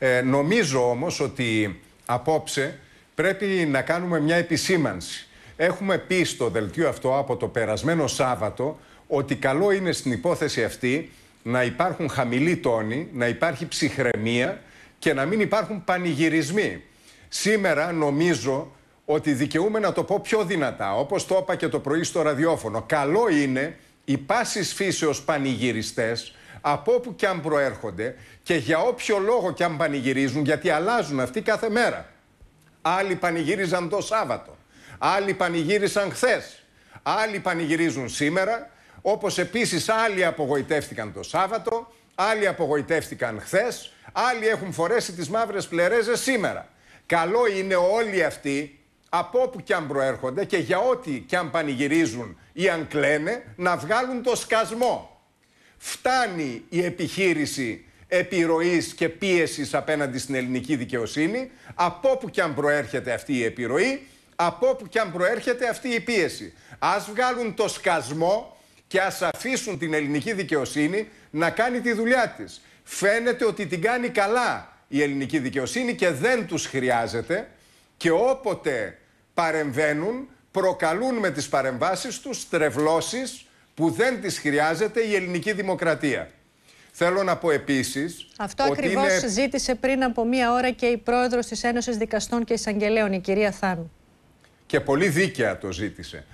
Ε, νομίζω όμως ότι απόψε πρέπει να κάνουμε μια επισήμανση. Έχουμε πει στο δελτίο αυτό από το περασμένο Σάββατο ότι καλό είναι στην υπόθεση αυτή να υπάρχουν χαμηλοί τόνοι, να υπάρχει ψυχραιμία και να μην υπάρχουν πανηγυρισμοί. Σήμερα νομίζω ότι δικαιούμαι να το πω πιο δυνατά, όπως το είπα και το πρωί στο ραδιόφωνο. Καλό είναι οι πάσης φύσεως πανηγυριστές από όπου και αν προέρχονται και για όποιο λόγο και αν πανηγυρίζουν, γιατί αλλάζουν αυτοί κάθε μέρα. Άλλοι πανηγύριζαν το Σάββατο, άλλοι πανηγύρισαν χθες, άλλοι πανηγυρίζουν σήμερα, όπως επίσης άλλοι απογοητεύτηκαν το Σάββατο, άλλοι απογοητεύτηκαν χθες, άλλοι έχουν φορέσει τις μαύρες πλερέζες σήμερα. Καλό είναι όλοι αυτοί, από όπου και αν προέρχονται και για ό,τι και αν πανηγυρίζουν ή αν κλαίνε, να βγάλουν το σκασμό φτάνει η επιχείρηση επιρροής και πίεσης απέναντι στην ελληνική δικαιοσύνη, από όπου και αν προέρχεται αυτή η επιρροή, από όπου και αν προέρχεται αυτή η πίεση. Ας βγάλουν το σκασμό και ας αφήσουν την ελληνική δικαιοσύνη να κάνει τη δουλειά της. Φαίνεται ότι την κάνει καλά η ελληνική δικαιοσύνη και δεν τους χρειάζεται και όποτε παρεμβαίνουν προκαλούν με τις παρεμβάσεις τους τρευλώσεις που δεν τις χρειάζεται η ελληνική δημοκρατία. Θέλω να πω επίσης. Αυτό ακριβώ ζήτησε πριν από μία ώρα και η πρόεδρος της Ένωσης Δικαστών και Εισαγγελέων, η κυρία Θάνου. Και πολύ δίκαια το ζήτησε.